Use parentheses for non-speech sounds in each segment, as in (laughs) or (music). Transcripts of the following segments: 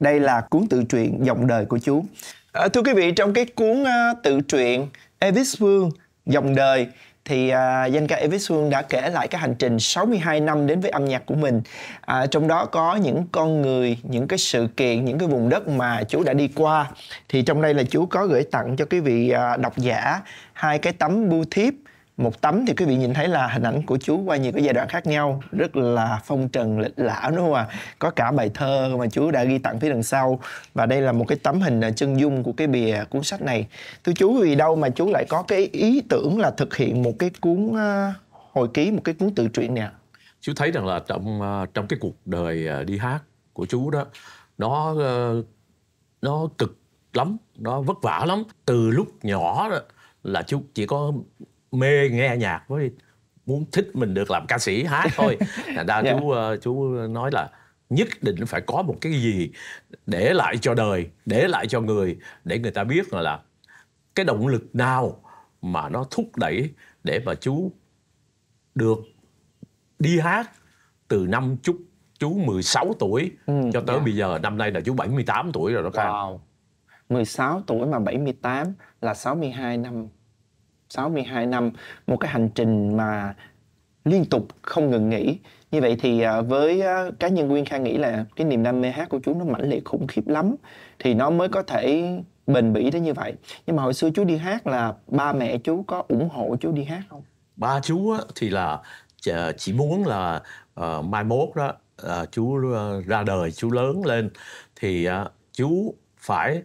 Đây là cuốn tự truyện Dòng đời của chú À, thưa quý vị, trong cái cuốn uh, tự truyện Elvis Vương Dòng đời thì à, danh ca Elvis Hương đã kể lại cái hành trình 62 năm đến với âm nhạc của mình. À, trong đó có những con người, những cái sự kiện, những cái vùng đất mà chú đã đi qua. Thì trong đây là chú có gửi tặng cho quý vị à, độc giả hai cái tấm bưu thiếp một tấm thì quý vị nhìn thấy là hình ảnh của chú qua nhiều cái giai đoạn khác nhau rất là phong trần lịch lãm đúng không ạ à? có cả bài thơ mà chú đã ghi tặng phía đằng sau và đây là một cái tấm hình à, chân dung của cái bìa cuốn sách này thưa chú vì đâu mà chú lại có cái ý tưởng là thực hiện một cái cuốn à, hồi ký một cái cuốn tự truyện nè chú thấy rằng là trong à, trong cái cuộc đời đi hát của chú đó nó ờ, nó cực lắm nó vất vả lắm từ lúc nhỏ đó là chú chỉ có mê nghe nhạc với muốn thích mình được làm ca sĩ hát thôi (laughs) thành ra yeah. chú dạ. ờ, chú nói là nhất định phải có một cái gì để lại cho đời để lại cho người để người ta biết là, là cái động lực nào mà nó thúc đẩy để mà chú được đi hát từ năm chúc chú 16 tuổi ừ, cho tới yeah. Dạ. bây giờ năm nay là chú 78 tuổi rồi đó Khang. Wow. 16 tuổi mà 78 là 62 năm 62 năm một cái hành trình mà liên tục không ngừng nghỉ như vậy thì à, với à, cá nhân Nguyên Khang nghĩ là cái niềm đam mê hát của chú nó mãnh liệt khủng khiếp lắm thì nó mới có thể bền bỉ đến như vậy nhưng mà hồi xưa chú đi hát là ba mẹ chú có ủng hộ chú đi hát không ba chú thì là ờ, chỉ muốn là uh, mai mốt đó uh, chú ra đời chú lớn lên thì uh, chú phải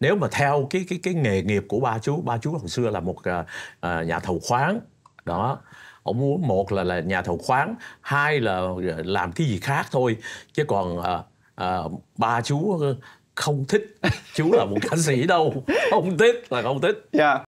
nếu mà theo cái cái cái nghề nghiệp của ba chú ba chú hồi xưa là một à, à nhà thầu khoáng đó ông muốn một là là nhà thầu khoáng hai là à, làm cái gì khác thôi chứ còn à, à, ba chú không thích chú là một ca sĩ đâu không thích là không thích yeah. Dạ.